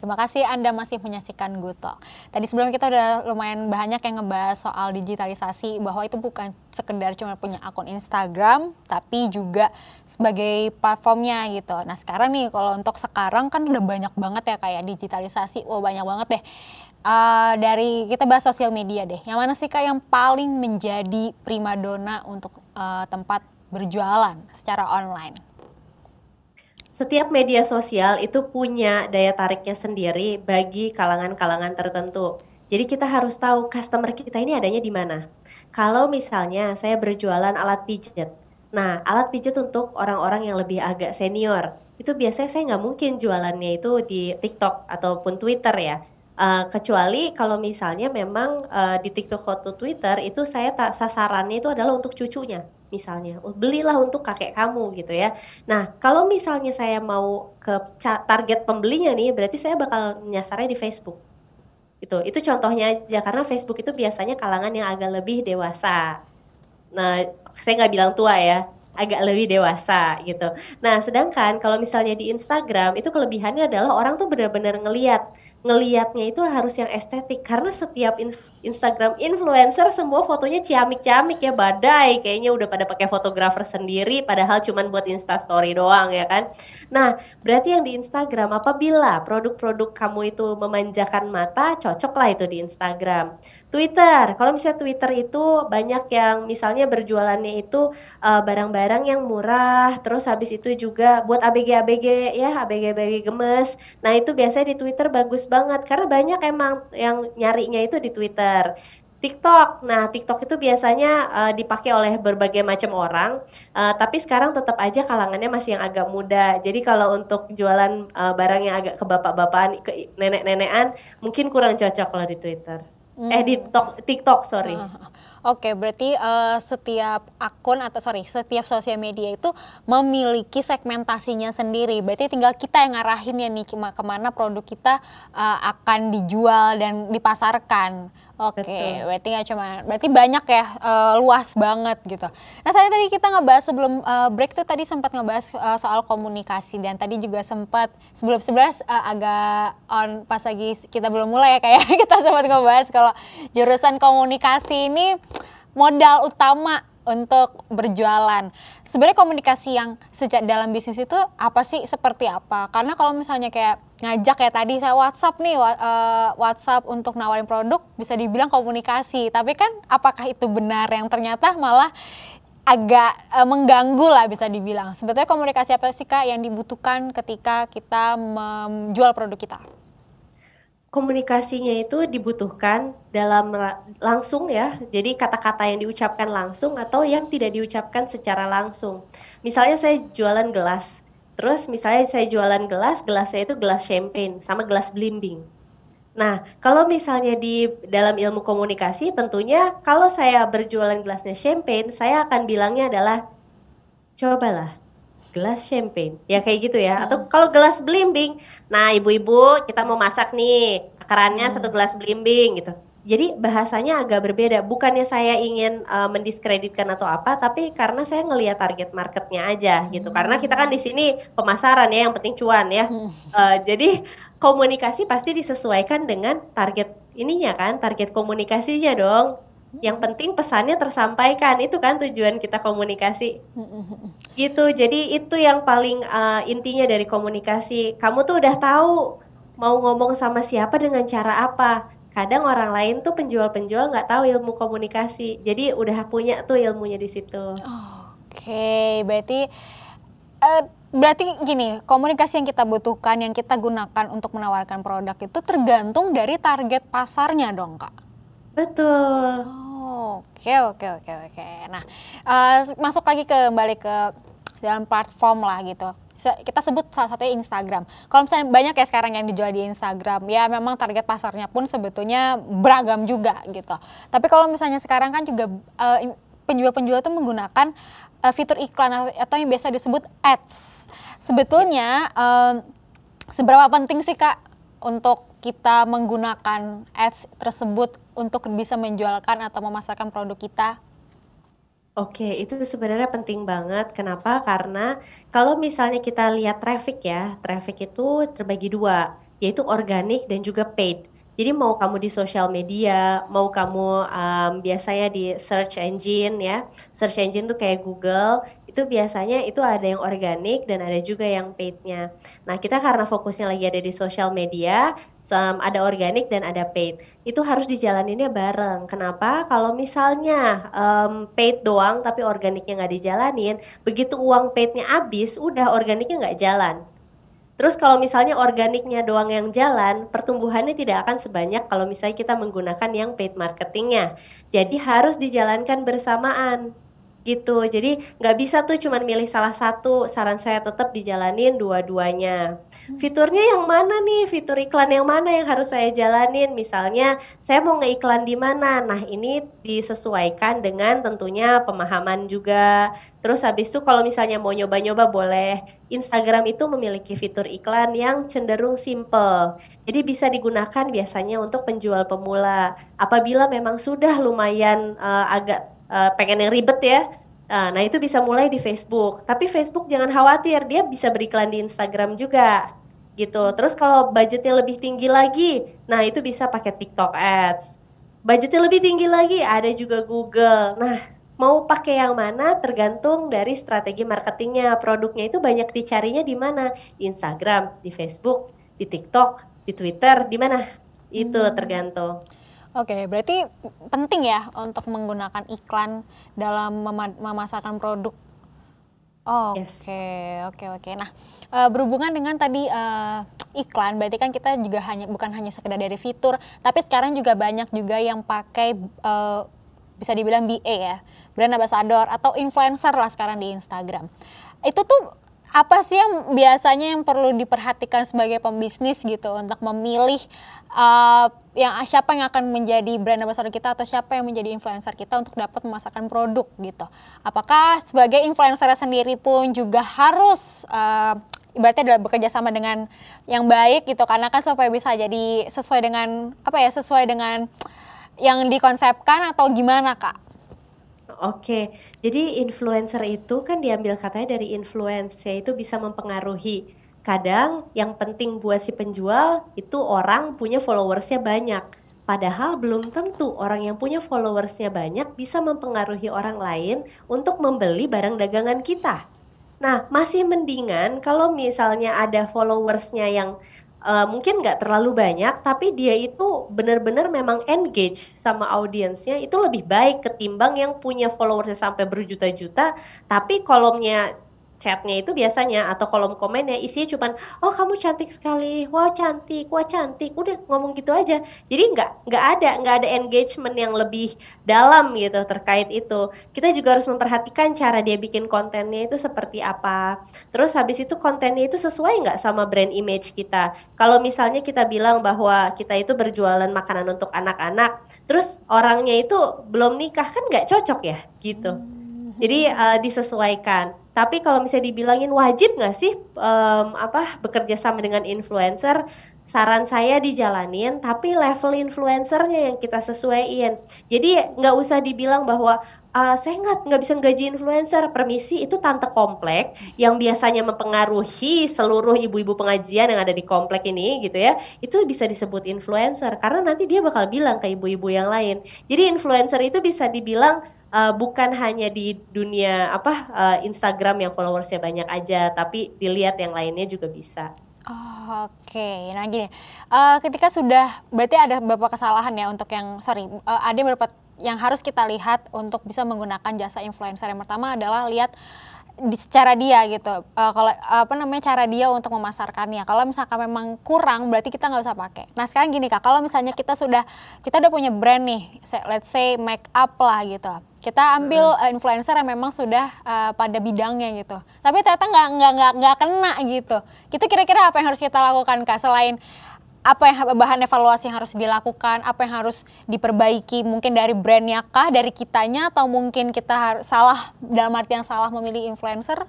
Terima kasih Anda masih menyaksikan Guto. Tadi sebelum kita udah lumayan banyak yang ngebahas soal digitalisasi bahwa itu bukan sekedar cuma punya akun Instagram tapi juga sebagai platformnya gitu. Nah sekarang nih kalau untuk sekarang kan udah banyak banget ya kayak digitalisasi, wah oh, banyak banget deh. Uh, dari kita bahas sosial media deh, yang mana sih kak yang paling menjadi primadona untuk uh, tempat berjualan secara online? setiap media sosial itu punya daya tariknya sendiri bagi kalangan-kalangan tertentu. Jadi kita harus tahu customer kita ini adanya di mana. Kalau misalnya saya berjualan alat pijat, nah alat pijat untuk orang-orang yang lebih agak senior, itu biasanya saya nggak mungkin jualannya itu di TikTok ataupun Twitter ya. Uh, kecuali kalau misalnya memang uh, di TikTok atau Twitter itu saya tak sasarannya itu adalah untuk cucunya misalnya oh, belilah untuk kakek kamu gitu ya nah kalau misalnya saya mau ke target pembelinya nih berarti saya bakal nyasarnya di Facebook itu itu contohnya aja karena Facebook itu biasanya kalangan yang agak lebih dewasa nah saya nggak bilang tua ya agak lebih dewasa gitu. Nah, sedangkan kalau misalnya di Instagram itu kelebihannya adalah orang tuh benar-benar ngeliat ngeliatnya itu harus yang estetik karena setiap inf Instagram influencer semua fotonya ciamik-ciamik ya badai kayaknya udah pada pakai fotografer sendiri padahal cuman buat Insta story doang ya kan. Nah, berarti yang di Instagram apabila produk-produk kamu itu memanjakan mata cocoklah itu di Instagram. Twitter. Kalau misalnya Twitter itu banyak yang misalnya berjualannya itu eh, barang-barang uh, yang murah, terus habis itu juga buat ABG-ABG ya, ABG-ABG gemes. Nah, itu biasanya di Twitter bagus banget karena banyak emang yang nyarinya itu di Twitter. TikTok. Nah, TikTok itu biasanya uh, dipakai oleh berbagai macam orang, uh, tapi sekarang tetap aja kalangannya masih yang agak muda. Jadi kalau untuk jualan uh, barang yang agak ke bapak-bapakan, ke nenek-nenekan, mungkin kurang cocok kalau di Twitter hmm. eh di TikTok, TikTok sorry. Uh, Oke, okay, berarti uh, setiap akun atau sorry, setiap sosial media itu memiliki segmentasinya sendiri. Berarti tinggal kita yang ngarahin ya nih kemana produk kita uh, akan dijual dan dipasarkan. Oke, okay, berarti nggak cuma, berarti banyak ya, uh, luas banget gitu. Nah, tadi tadi kita ngebahas sebelum uh, break tuh tadi sempat ngebahas uh, soal komunikasi dan tadi juga sempat sebelum sebelas uh, agak on pas lagi kita belum mulai ya kayak kita sempat ngebahas kalau jurusan komunikasi ini modal utama untuk berjualan sebenarnya komunikasi yang sejak dalam bisnis itu apa sih seperti apa? Karena kalau misalnya kayak ngajak ya tadi saya WhatsApp nih eh, WhatsApp untuk nawarin produk bisa dibilang komunikasi, tapi kan apakah itu benar yang ternyata malah agak e, mengganggu lah bisa dibilang. Sebetulnya komunikasi apa sih Kak yang dibutuhkan ketika kita menjual produk kita? komunikasinya itu dibutuhkan dalam langsung ya. Jadi kata-kata yang diucapkan langsung atau yang tidak diucapkan secara langsung. Misalnya saya jualan gelas. Terus misalnya saya jualan gelas, gelasnya itu gelas champagne sama gelas blimbing. Nah, kalau misalnya di dalam ilmu komunikasi tentunya kalau saya berjualan gelasnya champagne, saya akan bilangnya adalah cobalah gelas champagne. Ya kayak gitu ya. Hmm. Atau kalau gelas belimbing. Nah, ibu-ibu, kita mau masak nih. Akarannya hmm. satu gelas belimbing gitu. Jadi bahasanya agak berbeda. Bukannya saya ingin uh, mendiskreditkan atau apa, tapi karena saya ngelihat target marketnya aja gitu. Hmm. Karena kita kan di sini pemasaran ya, yang penting cuan ya. Uh, jadi komunikasi pasti disesuaikan dengan target ininya kan, target komunikasinya dong. Hmm. Yang penting pesannya tersampaikan, itu kan tujuan kita komunikasi. Hmm, hmm, gitu. Jadi itu yang paling uh, intinya dari komunikasi. Kamu tuh udah tahu mau ngomong sama siapa dengan cara apa. Kadang orang lain tuh penjual-penjual nggak -penjual tahu ilmu komunikasi. Jadi udah punya tuh ilmunya di situ. Oke, okay, berarti uh, berarti gini, komunikasi yang kita butuhkan, yang kita gunakan untuk menawarkan produk itu tergantung dari target pasarnya dong, Kak. Betul. oke oke oke oke. Nah, uh, masuk lagi ke balik ke dalam platform lah gitu kita sebut salah satunya Instagram. Kalau misalnya banyak ya sekarang yang dijual di Instagram, ya memang target pasarnya pun sebetulnya beragam juga gitu. Tapi kalau misalnya sekarang kan juga eh, penjual-penjual uh, itu menggunakan uh, fitur iklan atau yang biasa disebut ads. Sebetulnya uh, seberapa penting sih kak untuk kita menggunakan ads tersebut untuk bisa menjualkan atau memasarkan produk kita? Oke, itu sebenarnya penting banget. Kenapa? Karena kalau misalnya kita lihat traffic ya, traffic itu terbagi dua, yaitu organik dan juga paid. Jadi mau kamu di sosial media, mau kamu um, biasanya di search engine ya, search engine tuh kayak Google, itu biasanya itu ada yang organik dan ada juga yang paid-nya. Nah kita karena fokusnya lagi ada di sosial media, um, ada organik dan ada paid. Itu harus dijalaninnya bareng. Kenapa? Kalau misalnya um, paid doang tapi organiknya nggak dijalanin, begitu uang paid-nya habis, udah organiknya nggak jalan Terus kalau misalnya organiknya doang yang jalan, pertumbuhannya tidak akan sebanyak kalau misalnya kita menggunakan yang paid marketingnya. Jadi harus dijalankan bersamaan gitu jadi nggak bisa tuh cuman milih salah satu saran saya tetap dijalanin dua-duanya hmm. fiturnya yang mana nih fitur iklan yang mana yang harus saya jalanin misalnya saya mau ngeiklan di mana nah ini disesuaikan dengan tentunya pemahaman juga terus habis itu kalau misalnya mau nyoba-nyoba boleh Instagram itu memiliki fitur iklan yang cenderung simple jadi bisa digunakan biasanya untuk penjual pemula apabila memang sudah lumayan uh, agak Eh, pengen yang ribet ya. Eh, nah itu bisa mulai di Facebook. Tapi Facebook jangan khawatir, dia bisa beriklan di Instagram juga gitu. Terus kalau budgetnya lebih tinggi lagi, nah itu bisa pakai TikTok Ads. Budgetnya lebih tinggi lagi, ada juga Google. Nah, mau pakai yang mana tergantung dari strategi marketingnya. Produknya itu banyak dicarinya di mana? Di Instagram, di Facebook, di TikTok, di Twitter, di mana? Itu hmm. tergantung. Oke, okay, berarti penting ya untuk menggunakan iklan dalam mem memasarkan produk. Oke, oke, oke. Nah, uh, berhubungan dengan tadi uh, iklan, berarti kan kita juga hanya bukan hanya sekedar dari fitur, tapi sekarang juga banyak juga yang pakai uh, bisa dibilang BA ya, brand ambassador atau influencer lah sekarang di Instagram. Itu tuh apa sih yang biasanya yang perlu diperhatikan sebagai pembisnis gitu untuk memilih uh, yang siapa yang akan menjadi brand ambassador kita atau siapa yang menjadi influencer kita untuk dapat memasarkan produk gitu. Apakah sebagai influencer sendiri pun juga harus uh, ibaratnya adalah bekerja sama dengan yang baik gitu karena kan supaya bisa jadi sesuai dengan apa ya sesuai dengan yang dikonsepkan atau gimana kak? Oke, jadi influencer itu kan diambil katanya dari influence, yaitu bisa mempengaruhi. Kadang yang penting buat si penjual itu orang punya followersnya banyak. Padahal belum tentu orang yang punya followersnya banyak bisa mempengaruhi orang lain untuk membeli barang dagangan kita. Nah, masih mendingan kalau misalnya ada followersnya yang uh, mungkin nggak terlalu banyak tapi dia itu benar-benar memang engage sama audiensnya itu lebih baik ketimbang yang punya followersnya sampai berjuta-juta tapi kolomnya chatnya itu biasanya atau kolom komennya isinya cuma oh kamu cantik sekali wah cantik wah cantik udah ngomong gitu aja jadi nggak nggak ada nggak ada engagement yang lebih dalam gitu terkait itu kita juga harus memperhatikan cara dia bikin kontennya itu seperti apa terus habis itu kontennya itu sesuai nggak sama brand image kita kalau misalnya kita bilang bahwa kita itu berjualan makanan untuk anak-anak terus orangnya itu belum nikah kan nggak cocok ya gitu hmm, jadi uh, disesuaikan tapi kalau misalnya dibilangin wajib nggak sih um, apa bekerja sama dengan influencer, saran saya dijalanin, tapi level influencernya yang kita sesuaiin. Jadi nggak usah dibilang bahwa uh, saya nggak nggak bisa gaji influencer, permisi itu tante komplek yang biasanya mempengaruhi seluruh ibu-ibu pengajian yang ada di komplek ini gitu ya, itu bisa disebut influencer karena nanti dia bakal bilang ke ibu-ibu yang lain. Jadi influencer itu bisa dibilang uh, bukan hanya di dunia apa uh, Instagram yang followersnya banyak aja, tapi dilihat yang lainnya juga bisa. Oh, Oke, okay. nah gini, uh, ketika sudah berarti ada beberapa kesalahan ya untuk yang sorry, uh, ada beberapa yang harus kita lihat untuk bisa menggunakan jasa influencer. Yang pertama adalah lihat di, cara dia gitu. Uh, kalau apa namanya cara dia untuk memasarkannya. Kalau misalkan memang kurang berarti kita nggak usah pakai. Nah sekarang gini kak, kalau misalnya kita sudah kita udah punya brand nih, let's say make up lah gitu. Kita ambil uh, influencer yang memang sudah uh, pada bidangnya gitu. Tapi ternyata nggak nggak nggak nggak kena gitu. Itu kira-kira apa yang harus kita lakukan kak selain apa yang bahan evaluasi yang harus dilakukan, apa yang harus diperbaiki mungkin dari brandnya kah, dari kitanya atau mungkin kita harus salah dalam arti yang salah memilih influencer?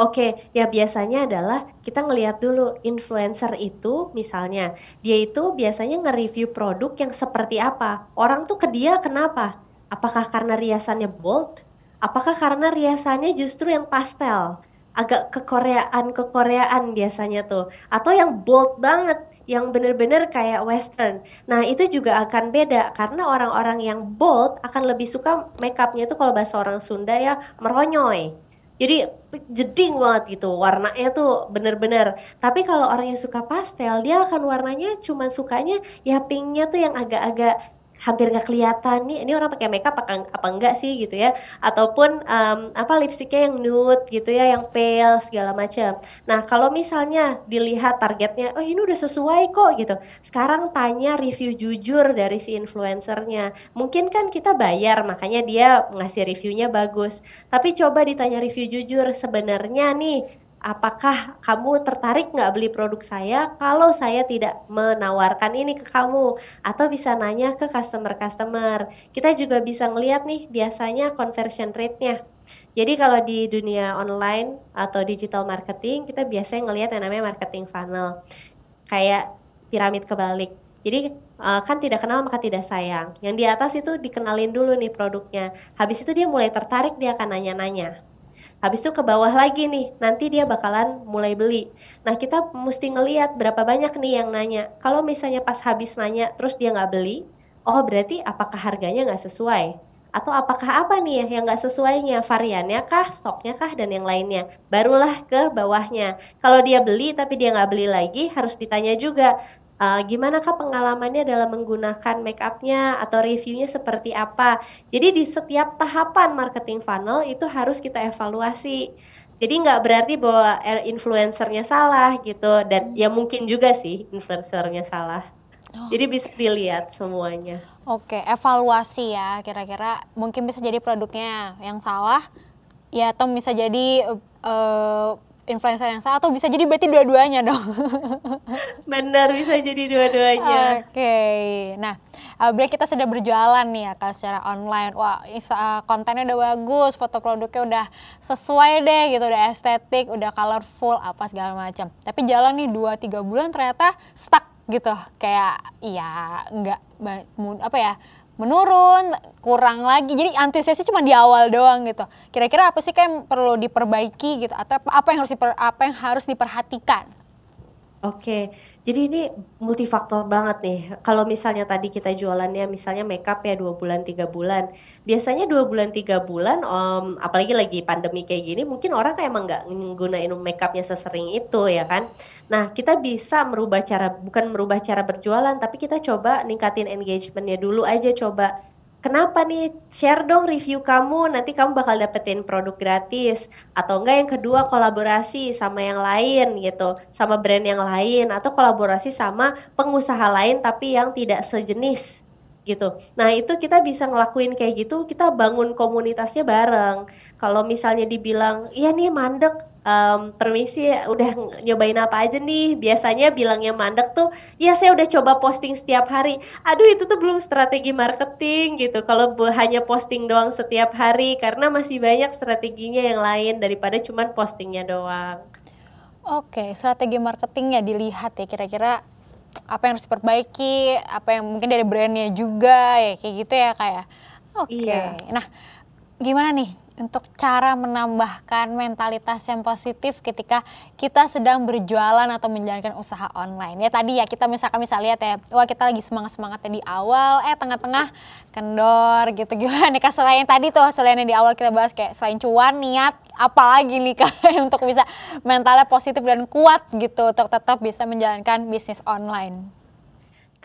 Oke, okay, ya biasanya adalah kita ngelihat dulu influencer itu misalnya dia itu biasanya nge-review produk yang seperti apa. Orang tuh ke dia kenapa? Apakah karena riasannya bold? Apakah karena riasannya justru yang pastel? agak kekoreaan kekoreaan biasanya tuh atau yang bold banget yang bener-bener kayak western. Nah itu juga akan beda karena orang-orang yang bold akan lebih suka makeupnya itu kalau bahasa orang Sunda ya meronyoy. Jadi jeding banget gitu warnanya tuh bener-bener. Tapi kalau orang yang suka pastel dia akan warnanya cuman sukanya ya pinknya tuh yang agak-agak hampir nggak kelihatan nih ini orang pakai makeup apa, apa enggak sih gitu ya ataupun um, apa lipstiknya yang nude gitu ya yang pale segala macam nah kalau misalnya dilihat targetnya oh ini udah sesuai kok gitu sekarang tanya review jujur dari si influencernya mungkin kan kita bayar makanya dia ngasih reviewnya bagus tapi coba ditanya review jujur sebenarnya nih apakah kamu tertarik nggak beli produk saya kalau saya tidak menawarkan ini ke kamu atau bisa nanya ke customer-customer. Kita juga bisa ngelihat nih biasanya conversion rate-nya. Jadi kalau di dunia online atau digital marketing kita biasanya ngelihat yang namanya marketing funnel. Kayak piramid kebalik. Jadi eh, kan tidak kenal maka tidak sayang. Yang di atas itu dikenalin dulu nih produknya. Habis itu dia mulai tertarik dia akan nanya-nanya Habis itu ke bawah lagi nih, nanti dia bakalan mulai beli. Nah kita mesti ngeliat berapa banyak nih yang nanya. Kalau misalnya pas habis nanya terus dia nggak beli, oh berarti apakah harganya nggak sesuai? Atau apakah apa nih ya yang nggak sesuainya? Variannya kah, stoknya kah, dan yang lainnya. Barulah ke bawahnya. Kalau dia beli tapi dia nggak beli lagi, harus ditanya juga uh, gimana kah pengalamannya dalam menggunakan make upnya atau reviewnya seperti apa. Jadi di setiap tahapan marketing funnel itu harus kita evaluasi. Jadi nggak berarti bahwa er, influencernya salah gitu dan ya mungkin juga sih influencernya salah. Oh. Jadi bisa dilihat semuanya. Oke, evaluasi ya kira-kira mungkin bisa jadi produknya yang salah ya atau bisa jadi uh, influencer yang salah atau bisa jadi berarti dua-duanya dong. Benar, bisa jadi dua-duanya. Oke. Okay. Nah, uh, break kita sudah berjualan nih ya Kak secara online. Wah, uh, kontennya udah bagus, foto produknya udah sesuai deh gitu, udah estetik, udah colorful, apa segala macam. Tapi jalan nih dua tiga bulan ternyata stuck gitu. Kayak iya nggak apa ya? menurun, kurang lagi. Jadi antusiasnya cuma di awal doang gitu. Kira-kira apa sih kayak yang perlu diperbaiki gitu atau apa yang harus diper, apa yang harus diperhatikan? Oke, jadi ini multifaktor banget nih. Kalau misalnya tadi kita jualannya misalnya makeup ya dua bulan tiga bulan, biasanya dua bulan tiga bulan, um, apalagi lagi pandemi kayak gini, mungkin orang kayak emang nggak menggunakan makeupnya sesering itu ya kan. Nah kita bisa merubah cara, bukan merubah cara berjualan, tapi kita coba ningkatin engagementnya dulu aja coba kenapa nih share dong review kamu nanti kamu bakal dapetin produk gratis atau enggak yang kedua kolaborasi sama yang lain gitu sama brand yang lain atau kolaborasi sama pengusaha lain tapi yang tidak sejenis gitu. Nah, itu kita bisa ngelakuin kayak gitu, kita bangun komunitasnya bareng. Kalau misalnya dibilang, "Iya nih mandek, um, permisi udah nyobain apa aja nih biasanya bilangnya mandek tuh ya saya udah coba posting setiap hari aduh itu tuh belum strategi marketing gitu kalau hanya posting doang setiap hari karena masih banyak strateginya yang lain daripada cuman postingnya doang Oke, strategi marketingnya dilihat ya kira-kira apa yang harus diperbaiki, apa yang mungkin dari brandnya juga ya kayak gitu ya kayak. Ya? Oke. Okay. Iya. Nah, gimana nih untuk cara menambahkan mentalitas yang positif ketika kita sedang berjualan atau menjalankan usaha online. Ya tadi ya kita misalkan bisa lihat ya, wah kita lagi semangat-semangatnya di awal, eh tengah-tengah kendor gitu gimana nih selain tadi tuh selain yang di awal kita bahas kayak selain cuan, niat, apalagi nih kak untuk bisa mentalnya positif dan kuat gitu untuk tetap bisa menjalankan bisnis online?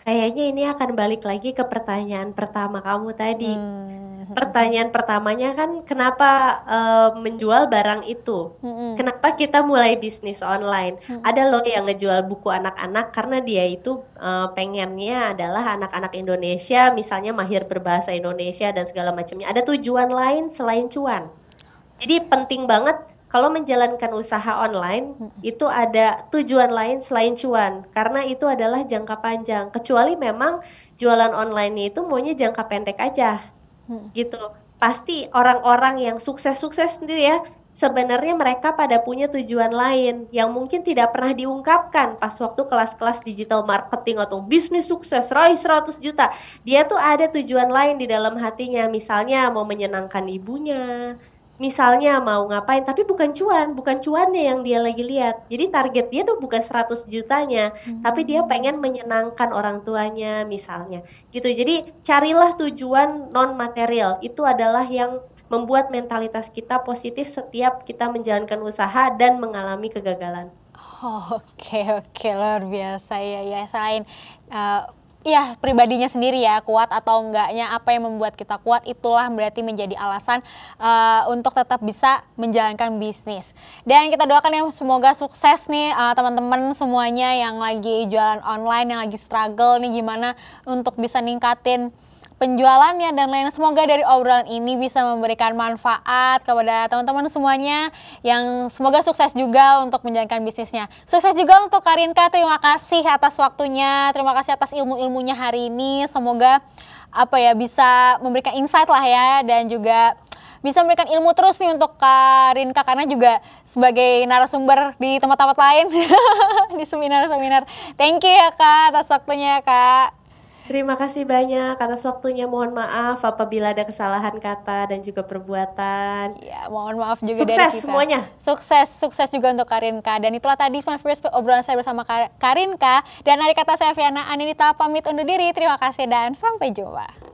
Kayaknya ini akan balik lagi ke pertanyaan pertama kamu tadi. Hmm. Pertanyaan pertamanya kan kenapa uh, menjual barang itu? Hmm. Kenapa kita mulai bisnis online? Hmm. Ada loh yang ngejual buku anak-anak karena dia itu uh, pengennya adalah anak-anak Indonesia misalnya mahir berbahasa Indonesia dan segala macamnya. Ada tujuan lain selain cuan? Jadi penting banget kalau menjalankan usaha online itu ada tujuan lain selain cuan karena itu adalah jangka panjang kecuali memang jualan online itu maunya jangka pendek aja gitu pasti orang-orang yang sukses-sukses itu ya sebenarnya mereka pada punya tujuan lain yang mungkin tidak pernah diungkapkan pas waktu kelas-kelas digital marketing atau bisnis sukses raih 100 juta dia tuh ada tujuan lain di dalam hatinya misalnya mau menyenangkan ibunya misalnya mau ngapain tapi bukan cuan bukan cuannya yang dia lagi lihat jadi target dia tuh bukan 100 jutanya hmm. tapi dia hmm. pengen menyenangkan orang tuanya misalnya gitu jadi carilah tujuan non material itu adalah yang membuat mentalitas kita positif setiap kita menjalankan usaha dan mengalami kegagalan oke oh, oke okay, okay, luar biasa ya ya selain uh, ya pribadinya sendiri ya, kuat atau enggaknya, apa yang membuat kita kuat, itulah berarti menjadi alasan uh, untuk tetap bisa menjalankan bisnis. Dan kita doakan ya, semoga sukses nih teman eh, teman-teman semuanya yang lagi jualan online, yang lagi struggle nih gimana untuk bisa ningkatin penjualannya dan lain. Semoga dari obrolan ini bisa memberikan manfaat kepada teman-teman semuanya yang semoga sukses juga untuk menjalankan bisnisnya. Sukses juga untuk Karinka, terima kasih atas waktunya, terima kasih atas ilmu-ilmunya hari ini. Semoga apa ya bisa memberikan insight lah ya dan juga bisa memberikan ilmu terus nih untuk Karinka karena juga sebagai narasumber di tempat-tempat lain di seminar-seminar. Thank you ya Kak atas waktunya ya Kak. Terima kasih banyak atas waktunya. Mohon maaf apabila ada kesalahan kata dan juga perbuatan. Iya mohon maaf juga sukses dari kita. Sukses semuanya. Sukses, sukses juga untuk Karinka. Dan itulah tadi Smart First obrolan saya bersama Karinka. Dan dari kata saya Fiana Aninita pamit undur diri. Terima kasih dan sampai jumpa.